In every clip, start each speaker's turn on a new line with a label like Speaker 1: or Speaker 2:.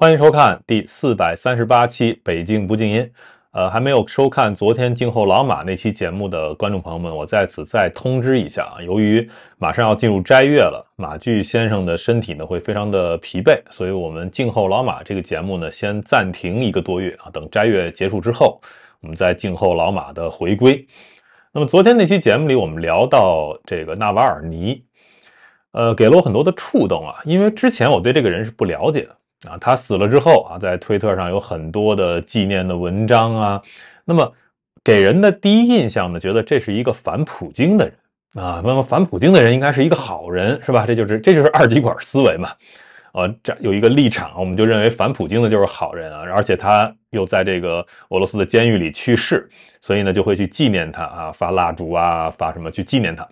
Speaker 1: 欢迎收看第四百三十八期《北京不静音》。呃，还没有收看昨天《静候老马》那期节目的观众朋友们，我在此再通知一下啊。由于马上要进入斋月了，马巨先生的身体呢会非常的疲惫，所以我们《静候老马》这个节目呢先暂停一个多月啊，等斋月结束之后，我们再《静候老马》的回归。那么昨天那期节目里，我们聊到这个纳瓦尔尼，呃，给了我很多的触动啊，因为之前我对这个人是不了解的。啊，他死了之后啊，在推特上有很多的纪念的文章啊。那么给人的第一印象呢，觉得这是一个反普京的人啊。那么反普京的人应该是一个好人，是吧？这就是这就是二极管思维嘛。呃，这有一个立场，我们就认为反普京的就是好人啊。而且他又在这个俄罗斯的监狱里去世，所以呢就会去纪念他啊，发蜡烛啊，发什么去纪念他。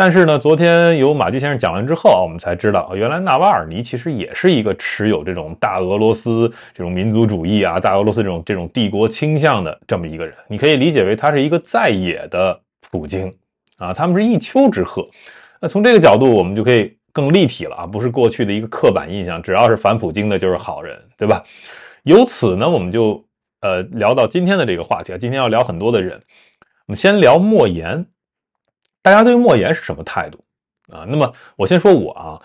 Speaker 1: 但是呢，昨天由马驹先生讲完之后啊，我们才知道，原来纳瓦尔尼其实也是一个持有这种大俄罗斯这种民族主义啊、大俄罗斯这种这种帝国倾向的这么一个人。你可以理解为他是一个在野的普京啊，他们是一丘之貉。那从这个角度，我们就可以更立体了啊，不是过去的一个刻板印象，只要是反普京的就是好人，对吧？由此呢，我们就呃聊到今天的这个话题啊，今天要聊很多的人，我们先聊莫言。大家对莫言是什么态度啊？那么我先说我啊，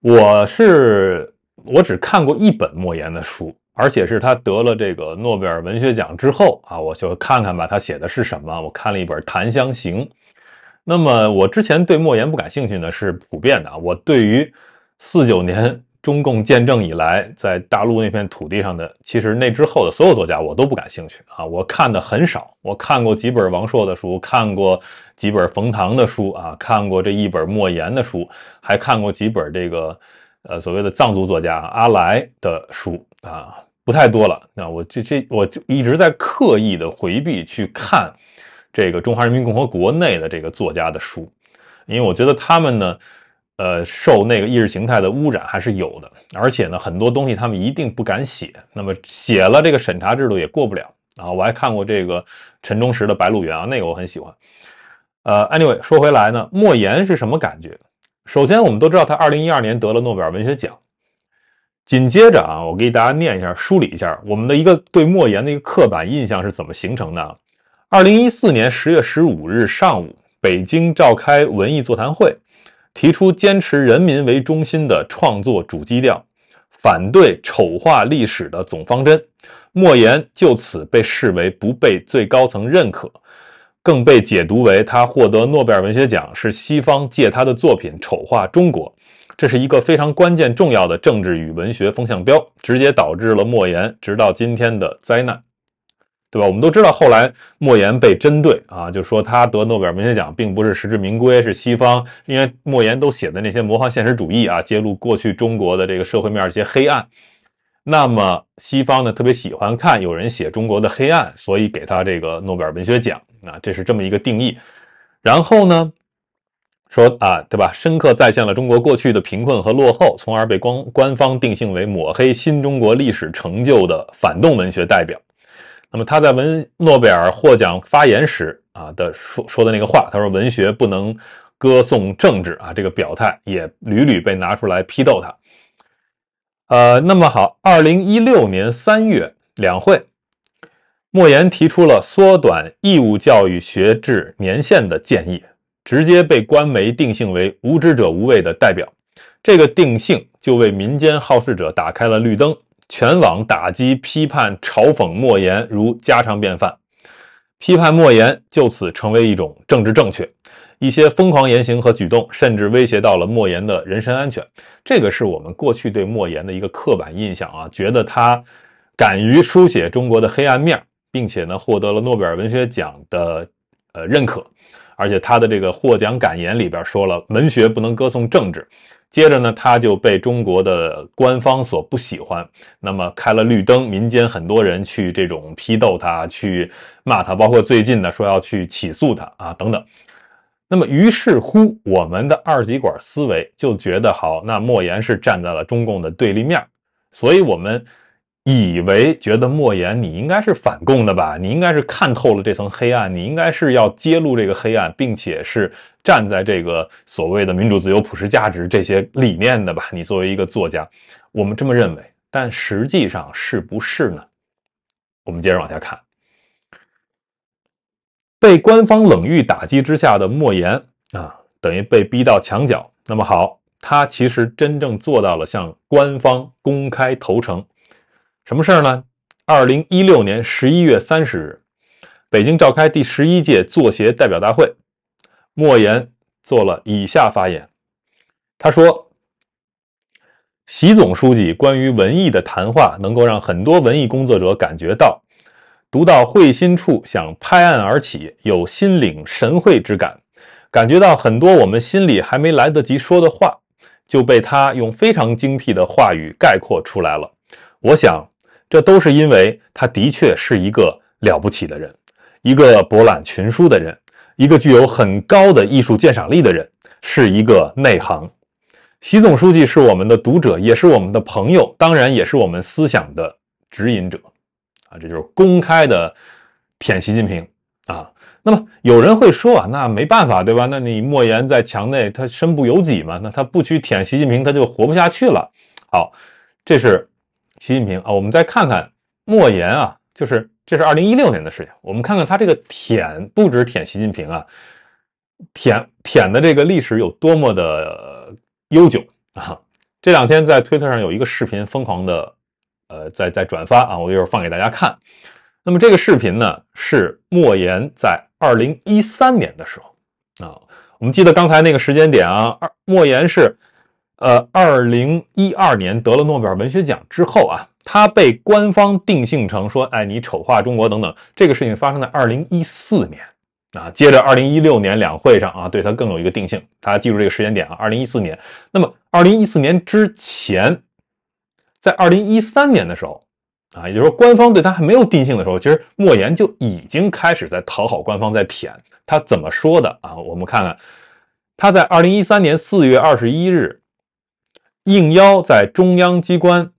Speaker 1: 我是我只看过一本莫言的书，而且是他得了这个诺贝尔文学奖之后啊，我就看看吧，他写的是什么。我看了一本《檀香刑》。那么我之前对莫言不感兴趣呢，是普遍的啊。我对于四九年。中共建政以来，在大陆那片土地上的，其实那之后的所有作家，我都不感兴趣啊。我看的很少，我看过几本王朔的书，看过几本冯唐的书啊，看过这一本莫言的书，还看过几本这个呃所谓的藏族作家阿来的书啊，不太多了。那我这这，我就一直在刻意的回避去看这个中华人民共和国内的这个作家的书，因为我觉得他们呢。呃，受那个意识形态的污染还是有的，而且呢，很多东西他们一定不敢写，那么写了这个审查制度也过不了啊。我还看过这个陈忠实的《白鹿原》啊，那个我很喜欢。呃，anyway，说回来呢，莫言是什么感觉？首先，我们都知道他二零一二年得了诺贝尔文学奖。紧接着啊，我给大家念一下，梳理一下我们的一个对莫言的一个刻板印象是怎么形成的。二零一四年十月十五日上午，北京召开文艺座谈会。提出坚持人民为中心的创作主基调，反对丑化历史的总方针，莫言就此被视为不被最高层认可，更被解读为他获得诺贝尔文学奖是西方借他的作品丑化中国，这是一个非常关键重要的政治与文学风向标，直接导致了莫言直到今天的灾难。对吧？我们都知道，后来莫言被针对啊，就说他得诺贝尔文学奖并不是实至名归，是西方因为莫言都写的那些魔幻现实主义啊，揭露过去中国的这个社会面一些黑暗。那么西方呢，特别喜欢看有人写中国的黑暗，所以给他这个诺贝尔文学奖啊，这是这么一个定义。然后呢，说啊，对吧？深刻再现了中国过去的贫困和落后，从而被光官方定性为抹黑新中国历史成就的反动文学代表。那么他在文诺贝尔获奖发言时啊的说说的那个话，他说文学不能歌颂政治啊，这个表态也屡屡被拿出来批斗他。呃，那么好，二零一六年三月两会，莫言提出了缩短义务教育学制年限的建议，直接被官媒定性为无知者无畏的代表，这个定性就为民间好事者打开了绿灯。全网打击、批判、嘲讽莫言如家常便饭，批判莫言就此成为一种政治正确，一些疯狂言行和举动甚至威胁到了莫言的人身安全。这个是我们过去对莫言的一个刻板印象啊，觉得他敢于书写中国的黑暗面，并且呢获得了诺贝尔文学奖的呃认可。而且他的这个获奖感言里边说了，文学不能歌颂政治。接着呢，他就被中国的官方所不喜欢，那么开了绿灯，民间很多人去这种批斗他，去骂他，包括最近呢说要去起诉他啊等等。那么于是乎，我们的二极管思维就觉得好，那莫言是站在了中共的对立面，所以我们。以为觉得莫言你应该是反共的吧？你应该是看透了这层黑暗，你应该是要揭露这个黑暗，并且是站在这个所谓的民主自由、普世价值这些理念的吧？你作为一个作家，我们这么认为，但实际上是不是呢？我们接着往下看。被官方冷遇打击之下的莫言啊，等于被逼到墙角。那么好，他其实真正做到了向官方公开投诚。什么事儿呢？二零一六年十一月三十日，北京召开第十一届作协代表大会，莫言做了以下发言。他说：“习总书记关于文艺的谈话，能够让很多文艺工作者感觉到，读到会心处，想拍案而起，有心领神会之感，感觉到很多我们心里还没来得及说的话，就被他用非常精辟的话语概括出来了。我想。”这都是因为他的确是一个了不起的人，一个博览群书的人，一个具有很高的艺术鉴赏力的人，是一个内行。习总书记是我们的读者，也是我们的朋友，当然也是我们思想的指引者啊！这就是公开的舔习近平啊！那么有人会说啊，那没办法对吧？那你莫言在墙内，他身不由己嘛，那他不去舔习近平，他就活不下去了。好，这是。习近平啊，我们再看看莫言啊，就是这是二零一六年的事情。我们看看他这个舔，不止舔习近平啊，舔舔的这个历史有多么的悠久啊！这两天在推特上有一个视频疯狂的，呃，在在转发啊，我一会儿放给大家看。那么这个视频呢，是莫言在二零一三年的时候啊，我们记得刚才那个时间点啊，二莫言是。呃，二零一二年得了诺贝尔文学奖之后啊，他被官方定性成说，哎，你丑化中国等等，这个事情发生在二零一四年啊。接着二零一六年两会上啊，对他更有一个定性。大家记住这个时间点啊，二零一四年。那么二零一四年之前，在二零一三年的时候啊，也就是说官方对他还没有定性的时候，其实莫言就已经开始在讨好官方，在舔。他怎么说的啊？我们看看他在二零一三年四月二十一日。应邀在中央机关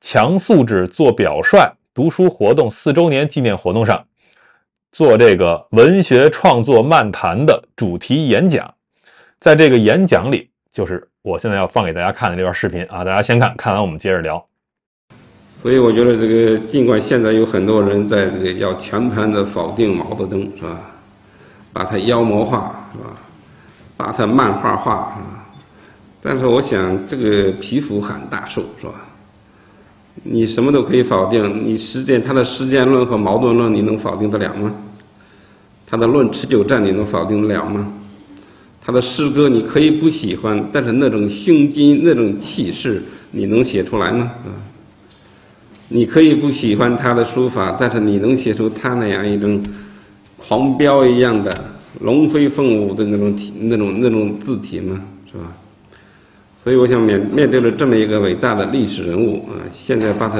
Speaker 1: 强素质做表率读书活动四周年纪念活动上做这个文学创作漫谈的主题演讲，在这个演讲里，就是我现在要放给大家看的这段视频啊，大家先看看完我们接着聊。
Speaker 2: 所以我觉得这个尽管现在有很多人在这个要全盘的否定毛泽东是吧，把他妖魔化是吧，把他漫画化是吧。但是我想，这个皮蜉喊大寿是吧？你什么都可以否定，你时间他的时间论和矛盾论你能否定得了吗？他的论持久战你能否定得了吗？他的诗歌你可以不喜欢，但是那种胸襟、那种气势，你能写出来吗？啊？你可以不喜欢他的书法，但是你能写出他那样一种狂飙一样的龙飞凤舞的那种体、那种、那种字体吗？是吧？所以，我想面面对着这么一个伟大的历史人物，啊，现在把他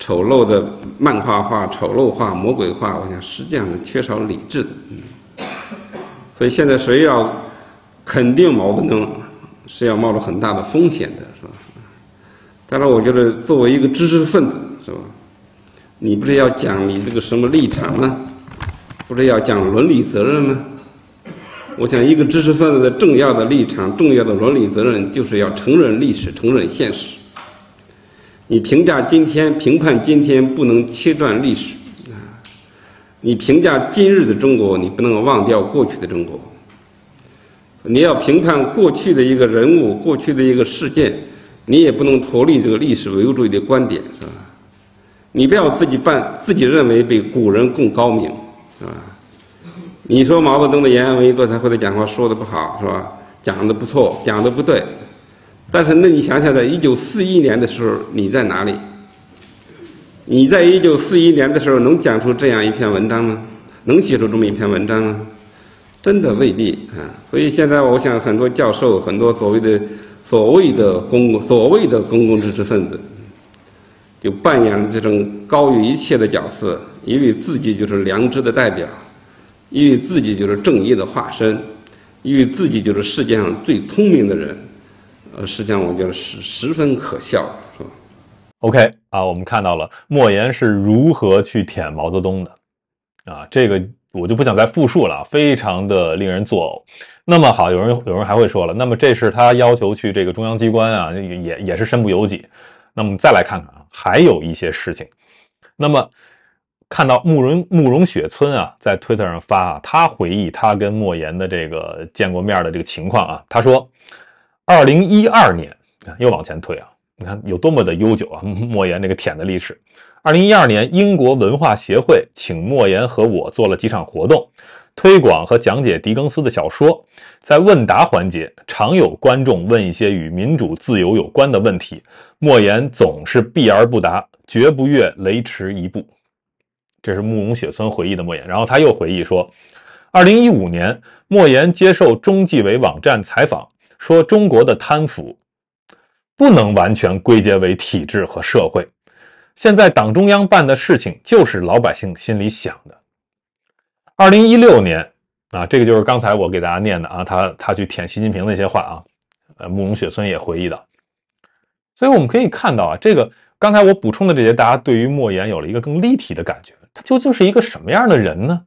Speaker 2: 丑陋的漫画化、丑陋化、魔鬼化，我想实际上是缺少理智的。嗯，所以现在谁要肯定毛泽东，是要冒着很大的风险的，是吧？当然，我觉得作为一个知识分子，是吧？你不是要讲你这个什么立场吗？不是要讲伦理责任吗？我想，一个知识分子的重要的立场、重要的伦理责任，就是要承认历史、承认现实。你评价今天、评判今天，不能切断历史啊！你评价今日的中国，你不能忘掉过去的中国。你要评判过去的一个人物、过去的一个事件，你也不能脱离这个历史唯物主义的观点，是吧？你不要自己办，自己认为比古人更高明，是吧？你说毛泽东的延安文艺座谈会的讲话说的不好是吧？讲的不错，讲的不对。但是，那你想想，在一九四一年的时候，你在哪里？你在一九四一年的时候能讲出这样一篇文章吗？能写出这么一篇文章吗？真的未必啊。所以现在，我想很多教授、很多所谓的所谓的公所谓的公共知识分子，就扮演了这种高于一切的角色，因为自己就是良知的代表。因为自己就是正义的化身，因为自己就是世界上最聪明的人，呃，实际上我觉得是十分可笑。
Speaker 1: OK 啊，我们看到了莫言是如何去舔毛泽东的啊，这个我就不想再复述了，非常的令人作呕。那么好，有人有人还会说了，那么这是他要求去这个中央机关啊，也也是身不由己。那么我们再来看看，啊，还有一些事情。那么。看到慕容慕容雪村啊，在推特上发啊，他回忆他跟莫言的这个见过面的这个情况啊。他说，二零一二年，又往前推啊，你看有多么的悠久啊。莫言这个舔的历史，二零一二年，英国文化协会请莫言和我做了几场活动，推广和讲解狄更斯的小说。在问答环节，常有观众问一些与民主自由有关的问题，莫言总是避而不答，绝不越雷池一步。这是慕容雪村回忆的莫言，然后他又回忆说，二零一五年，莫言接受中纪委网站采访，说中国的贪腐不能完全归结为体制和社会，现在党中央办的事情就是老百姓心里想的。二零一六年啊，这个就是刚才我给大家念的啊，他他去舔习近平那些话啊，呃，慕容雪村也回忆的，所以我们可以看到啊，这个刚才我补充的这些，大家对于莫言有了一个更立体的感觉。他究竟是一个什么样的人呢？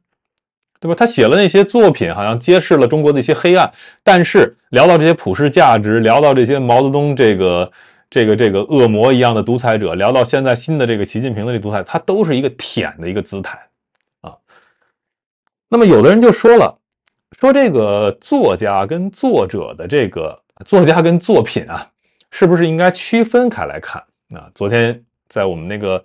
Speaker 1: 对吧？他写了那些作品，好像揭示了中国的一些黑暗，但是聊到这些普世价值，聊到这些毛泽东这个这个这个恶魔一样的独裁者，聊到现在新的这个习近平的这独裁，他都是一个舔的一个姿态啊。那么有的人就说了，说这个作家跟作者的这个作家跟作品啊，是不是应该区分开来看啊？昨天在我们那个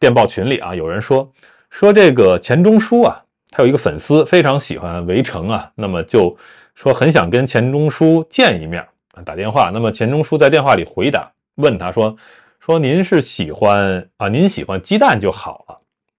Speaker 1: 电报群里啊，有人说。说这个钱钟书啊，他有一个粉丝非常喜欢《围城》啊，那么就说很想跟钱钟书见一面啊，打电话。那么钱钟书在电话里回答，问他说：“说您是喜欢啊，您喜欢鸡蛋就好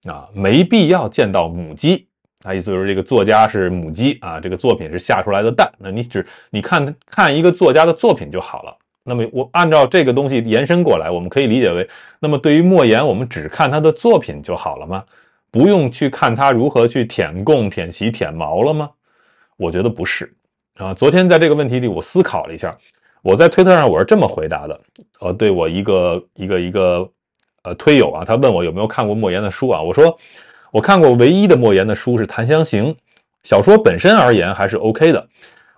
Speaker 1: 了啊，没必要见到母鸡啊。”意思就是这个作家是母鸡啊，这个作品是下出来的蛋，那你只你看看一个作家的作品就好了。那么我按照这个东西延伸过来，我们可以理解为，那么对于莫言，我们只看他的作品就好了吗？不用去看他如何去舔供、舔席、舔毛了吗？我觉得不是啊。昨天在这个问题里，我思考了一下，我在推特上我是这么回答的：呃，对我一个一个一个呃推友啊，他问我有没有看过莫言的书啊？我说我看过唯一的莫言的书是《檀香刑》，小说本身而言还是 OK 的。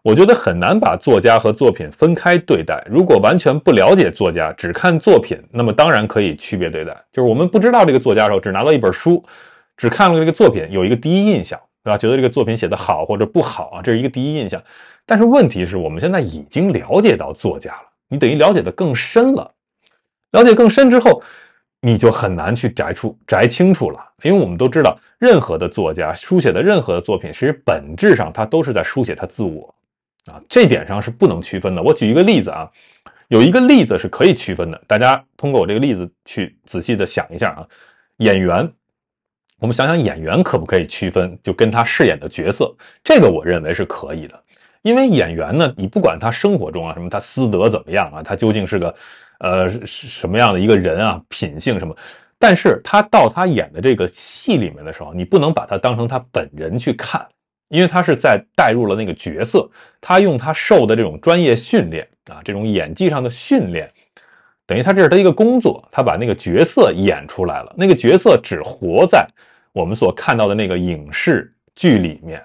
Speaker 1: 我觉得很难把作家和作品分开对待。如果完全不了解作家，只看作品，那么当然可以区别对待。就是我们不知道这个作家的时候，只拿到一本书。只看了这个作品，有一个第一印象，对吧？觉得这个作品写的好或者不好啊，这是一个第一印象。但是问题是我们现在已经了解到作家了，你等于了解的更深了。了解更深之后，你就很难去摘出、摘清楚了，因为我们都知道，任何的作家书写的任何的作品，其实本质上他都是在书写他自我啊，这点上是不能区分的。我举一个例子啊，有一个例子是可以区分的，大家通过我这个例子去仔细的想一下啊，演员。我们想想演员可不可以区分，就跟他饰演的角色，这个我认为是可以的。因为演员呢，你不管他生活中啊什么，他私德怎么样啊，他究竟是个，呃什么样的一个人啊，品性什么？但是他到他演的这个戏里面的时候，你不能把他当成他本人去看，因为他是在代入了那个角色，他用他受的这种专业训练啊，这种演技上的训练，等于他这是他一个工作，他把那个角色演出来了，那个角色只活在。我们所看到的那个影视剧里面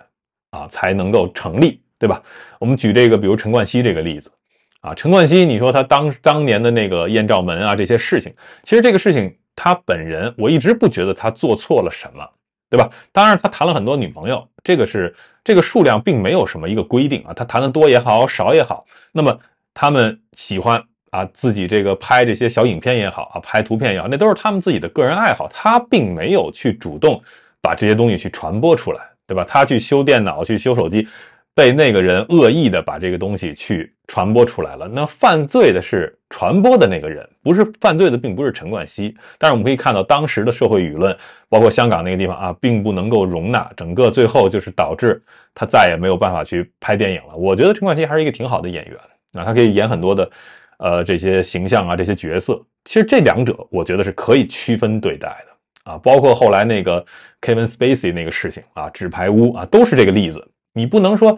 Speaker 1: 啊，才能够成立，对吧？我们举这个，比如陈冠希这个例子啊，陈冠希，你说他当当年的那个艳照门啊，这些事情，其实这个事情他本人，我一直不觉得他做错了什么，对吧？当然，他谈了很多女朋友，这个是这个数量并没有什么一个规定啊，他谈的多也好，少也好，那么他们喜欢。啊，自己这个拍这些小影片也好啊，拍图片也好，那都是他们自己的个人爱好。他并没有去主动把这些东西去传播出来，对吧？他去修电脑、去修手机，被那个人恶意的把这个东西去传播出来了。那犯罪的是传播的那个人，不是犯罪的，并不是陈冠希。但是我们可以看到当时的社会舆论，包括香港那个地方啊，并不能够容纳整个，最后就是导致他再也没有办法去拍电影了。我觉得陈冠希还是一个挺好的演员，那他可以演很多的。呃，这些形象啊，这些角色，其实这两者我觉得是可以区分对待的啊。包括后来那个 Kevin Spacey 那个事情啊，纸牌屋啊，都是这个例子。你不能说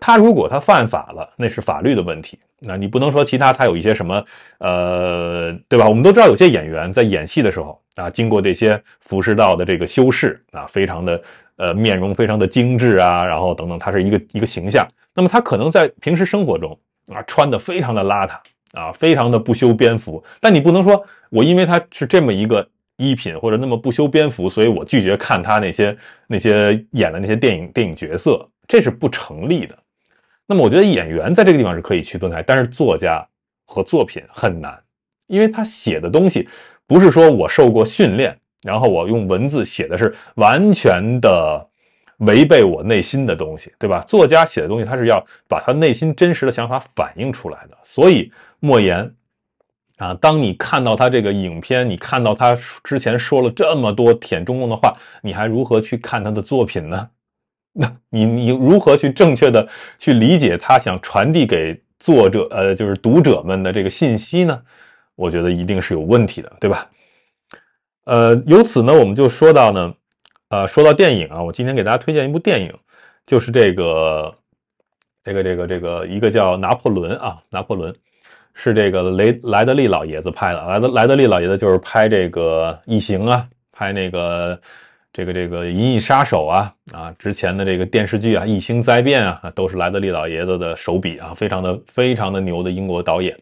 Speaker 1: 他如果他犯法了，那是法律的问题。那你不能说其他他有一些什么呃，对吧？我们都知道有些演员在演戏的时候啊，经过这些服饰道的这个修饰啊，非常的呃，面容非常的精致啊，然后等等，他是一个一个形象。那么他可能在平时生活中啊，穿的非常的邋遢。啊，非常的不修边幅，但你不能说我因为他是这么一个衣品或者那么不修边幅，所以我拒绝看他那些那些演的那些电影电影角色，这是不成立的。那么我觉得演员在这个地方是可以区分开，但是作家和作品很难，因为他写的东西不是说我受过训练，然后我用文字写的是完全的违背我内心的东西，对吧？作家写的东西他是要把他内心真实的想法反映出来的，所以。莫言啊，当你看到他这个影片，你看到他之前说了这么多舔中共的话，你还如何去看他的作品呢？那你你如何去正确的去理解他想传递给作者呃，就是读者们的这个信息呢？我觉得一定是有问题的，对吧？呃，由此呢，我们就说到呢，呃，说到电影啊，我今天给大家推荐一部电影，就是这个这个这个这个一个叫拿破仑啊，拿破仑。是这个雷莱德利老爷子拍的，莱德莱德利老爷子就是拍这个异形啊，拍那个这个这个银翼杀手啊，啊之前的这个电视剧啊，异星灾变啊，都是莱德利老爷子的手笔啊，非常的非常的牛的英国导演。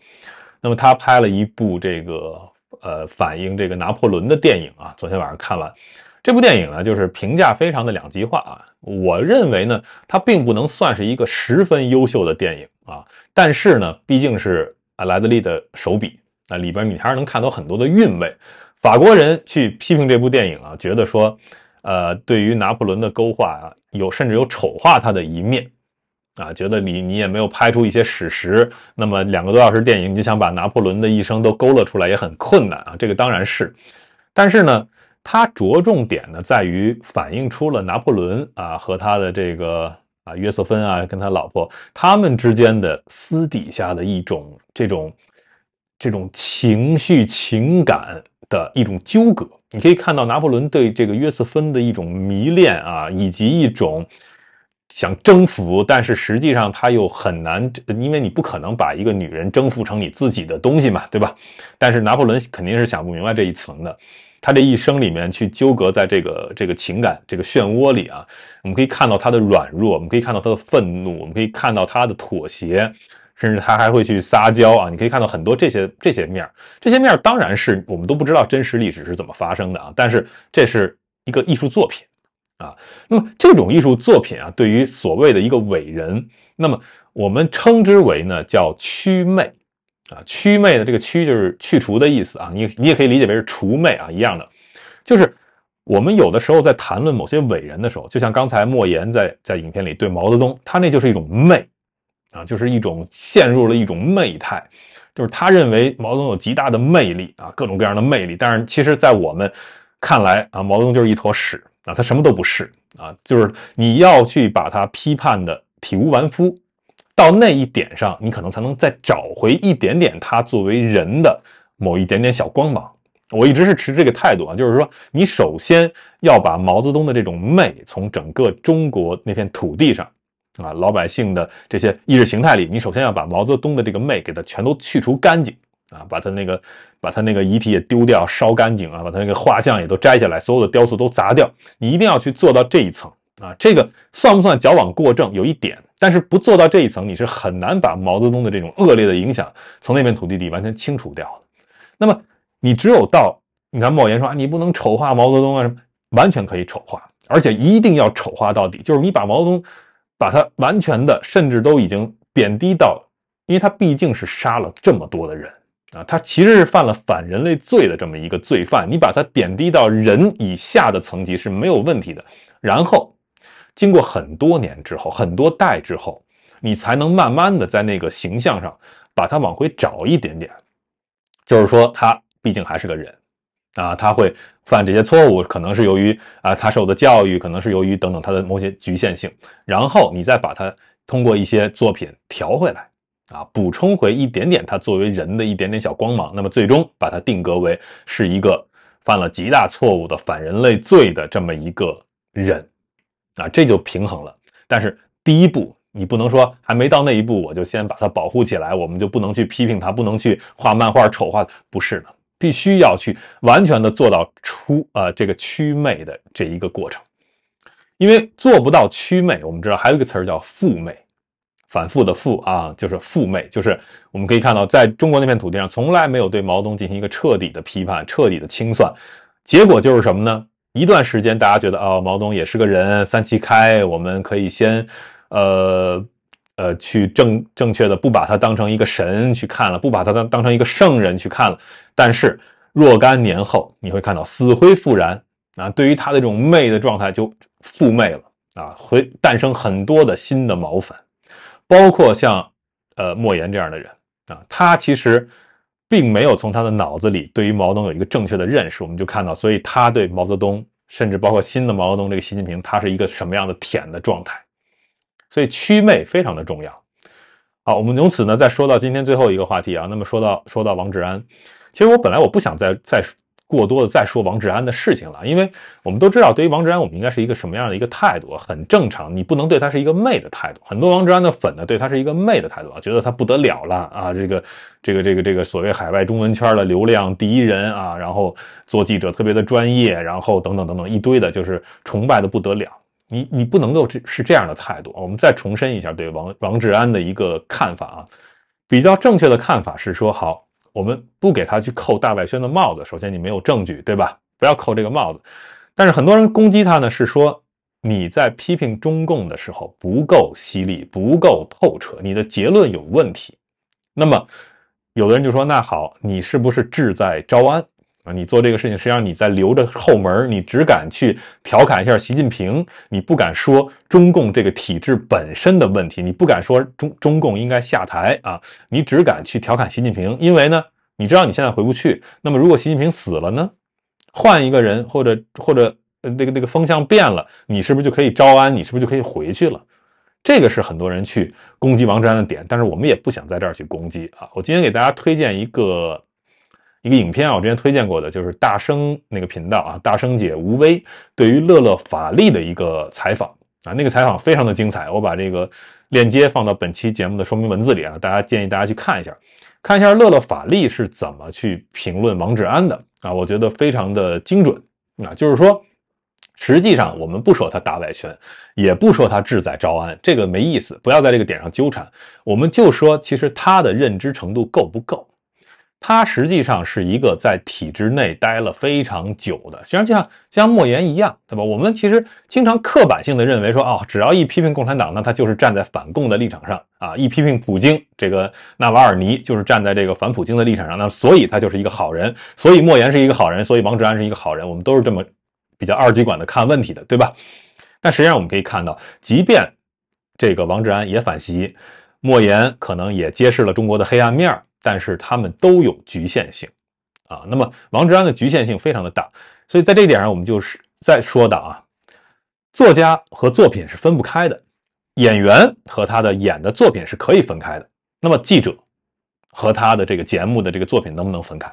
Speaker 1: 那么他拍了一部这个呃反映这个拿破仑的电影啊，昨天晚上看了这部电影呢，就是评价非常的两极化啊。我认为呢，它并不能算是一个十分优秀的电影啊，但是呢，毕竟是。莱德利的手笔，那里边米哈是能看到很多的韵味。法国人去批评这部电影啊，觉得说，呃，对于拿破仑的勾画啊，有甚至有丑化他的一面，啊，觉得你你也没有拍出一些史实。那么两个多小时电影，你想把拿破仑的一生都勾勒出来也很困难啊，这个当然是。但是呢，他着重点呢在于反映出了拿破仑啊和他的这个。啊，约瑟芬啊，跟他老婆他们之间的私底下的一种这种这种情绪情感的一种纠葛，你可以看到拿破仑对这个约瑟芬的一种迷恋啊，以及一种。想征服，但是实际上他又很难，因为你不可能把一个女人征服成你自己的东西嘛，对吧？但是拿破仑肯定是想不明白这一层的。他这一生里面去纠葛在这个这个情感这个漩涡里啊，我们可以看到他的软弱，我们可以看到他的愤怒，我们可以看到他的妥协，甚至他还会去撒娇啊。你可以看到很多这些这些面儿，这些面儿当然是我们都不知道真实历史是怎么发生的啊，但是这是一个艺术作品。啊，那么这种艺术作品啊，对于所谓的一个伟人，那么我们称之为呢叫祛魅啊，祛魅的这个祛就是去除的意思啊，你你也可以理解为是除魅啊，一样的，就是我们有的时候在谈论某些伟人的时候，就像刚才莫言在在影片里对毛泽东，他那就是一种媚，啊，就是一种陷入了一种媚态，就是他认为毛泽东有极大的魅力啊，各种各样的魅力，但是其实在我们看来啊，毛泽东就是一坨屎。他什么都不是啊，就是你要去把他批判的体无完肤，到那一点上，你可能才能再找回一点点他作为人的某一点点小光芒。我一直是持这个态度啊，就是说，你首先要把毛泽东的这种媚从整个中国那片土地上，啊，老百姓的这些意识形态里，你首先要把毛泽东的这个媚给它全都去除干净。啊，把他那个，把他那个遗体也丢掉，烧干净啊！把他那个画像也都摘下来，所有的雕塑都砸掉，你一定要去做到这一层啊！这个算不算矫枉过正？有一点，但是不做到这一层，你是很难把毛泽东的这种恶劣的影响从那片土地里完全清除掉的。那么，你只有到，你看，莫言说啊，你不能丑化毛泽东啊什么，完全可以丑化，而且一定要丑化到底，就是你把毛泽东，把他完全的，甚至都已经贬低到，因为他毕竟是杀了这么多的人。啊，他其实是犯了反人类罪的这么一个罪犯，你把他贬低到人以下的层级是没有问题的。然后，经过很多年之后，很多代之后，你才能慢慢的在那个形象上把他往回找一点点，就是说他毕竟还是个人，啊，他会犯这些错误，可能是由于啊他受的教育，可能是由于等等他的某些局限性。然后你再把他通过一些作品调回来。啊，补充回一点点，他作为人的一点点小光芒，那么最终把他定格为是一个犯了极大错误的反人类罪的这么一个人，啊，这就平衡了。但是第一步，你不能说还没到那一步，我就先把它保护起来，我们就不能去批评他，不能去画漫画丑化，不是的，必须要去完全的做到出啊这个祛魅的这一个过程，因为做不到祛魅，我们知道还有一个词儿叫复魅。反复的复啊，就是复魅，就是我们可以看到，在中国那片土地上，从来没有对毛泽东进行一个彻底的批判、彻底的清算。结果就是什么呢？一段时间，大家觉得哦，毛泽东也是个人，三七开，我们可以先，呃，呃，去正正确的，不把他当成一个神去看了，不把他当当成一个圣人去看了。但是若干年后，你会看到死灰复燃啊，对于他的这种媚的状态就复魅了啊，会诞生很多的新的毛粉。包括像呃莫言这样的人啊，他其实并没有从他的脑子里对于毛泽东有一个正确的认识，我们就看到，所以他对毛泽东，甚至包括新的毛泽东这个习近平，他是一个什么样的舔的状态，所以趋魅非常的重要。好，我们由此呢再说到今天最后一个话题啊，那么说到说到王志安，其实我本来我不想再再。过多的再说王志安的事情了，因为我们都知道，对于王志安，我们应该是一个什么样的一个态度？很正常，你不能对他是一个媚的态度。很多王志安的粉呢，对他是一个媚的态度，啊，觉得他不得了了啊！这个这个这个这个所谓海外中文圈的流量第一人啊，然后做记者特别的专业，然后等等等等一堆的，就是崇拜的不得了。你你不能够这是这样的态度。我们再重申一下对王王志安的一个看法啊，比较正确的看法是说好。我们不给他去扣大外宣的帽子，首先你没有证据，对吧？不要扣这个帽子。但是很多人攻击他呢，是说你在批评中共的时候不够犀利，不够透彻，你的结论有问题。那么有的人就说，那好，你是不是志在招安？你做这个事情，实际上你在留着后门，你只敢去调侃一下习近平，你不敢说中共这个体制本身的问题，你不敢说中中共应该下台啊，你只敢去调侃习近平，因为呢，你知道你现在回不去。那么如果习近平死了呢，换一个人或者或者那个那个风向变了，你是不是就可以招安？你是不是就可以回去了？这个是很多人去攻击王志安的点，但是我们也不想在这儿去攻击啊。我今天给大家推荐一个。一个影片啊，我之前推荐过的，就是大生那个频道啊，大生姐吴薇对于乐乐法力的一个采访啊，那个采访非常的精彩，我把这个链接放到本期节目的说明文字里啊，大家建议大家去看一下，看一下乐乐法力是怎么去评论王志安的啊，我觉得非常的精准啊，就是说，实际上我们不说他打外圈，也不说他志在招安，这个没意思，不要在这个点上纠缠，我们就说，其实他的认知程度够不够。他实际上是一个在体制内待了非常久的，实际上就像像莫言一样，对吧？我们其实经常刻板性的认为说，哦，只要一批评共产党那他就是站在反共的立场上啊；一批评普京，这个纳瓦尔尼就是站在这个反普京的立场上，那所以他就是一个好人，所以莫言是一个好人，所以王志安是一个好人，我们都是这么比较二极管的看问题的，对吧？但实际上我们可以看到，即便这个王志安也反袭，莫言可能也揭示了中国的黑暗面儿。但是他们都有局限性，啊，那么王志安的局限性非常的大，所以在这一点上我们就是在说的啊，作家和作品是分不开的，演员和他的演的作品是可以分开的，那么记者和他的这个节目的这个作品能不能分开？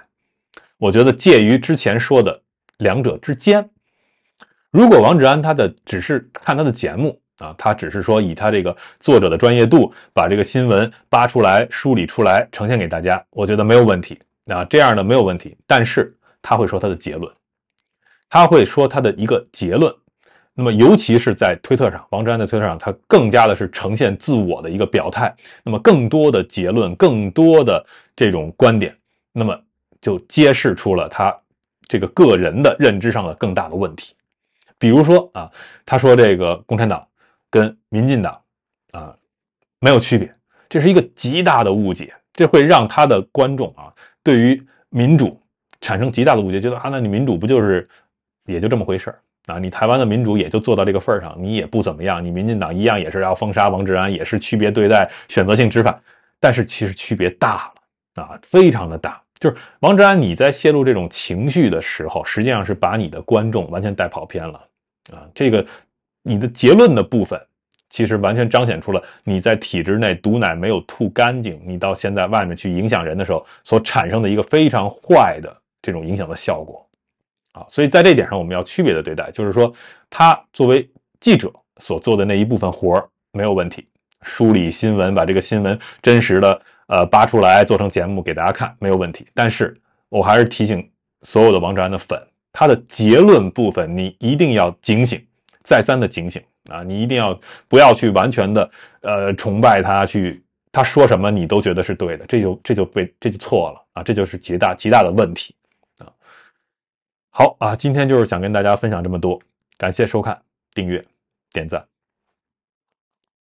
Speaker 1: 我觉得介于之前说的两者之间，如果王志安他的只是看他的节目。啊，他只是说以他这个作者的专业度，把这个新闻扒出来、梳理出来，呈现给大家，我觉得没有问题。那这样呢没有问题，但是他会说他的结论，他会说他的一个结论。那么尤其是在推特上，王志安的推特上，他更加的是呈现自我的一个表态。那么更多的结论，更多的这种观点，那么就揭示出了他这个个人的认知上的更大的问题。比如说啊，他说这个共产党。跟民进党啊没有区别，这是一个极大的误解，这会让他的观众啊对于民主产生极大的误解，觉得啊，那你民主不就是也就这么回事儿啊？你台湾的民主也就做到这个份儿上，你也不怎么样，你民进党一样也是要封杀王志安，也是区别对待、选择性执法，但是其实区别大了啊，非常的大。就是王志安你在泄露这种情绪的时候，实际上是把你的观众完全带跑偏了啊，这个。你的结论的部分，其实完全彰显出了你在体制内毒奶没有吐干净，你到现在外面去影响人的时候所产生的一个非常坏的这种影响的效果，啊，所以在这点上我们要区别的对待，就是说他作为记者所做的那一部分活没有问题，梳理新闻，把这个新闻真实的呃扒出来做成节目给大家看没有问题，但是我还是提醒所有的王志安的粉，他的结论部分你一定要警醒。再三的警醒啊，你一定要不要去完全的呃崇拜他，去他说什么你都觉得是对的，这就这就被这就错了啊，这就是极大极大的问题啊。好啊，今天就是想跟大家分享这么多，感谢收看，订阅，点赞。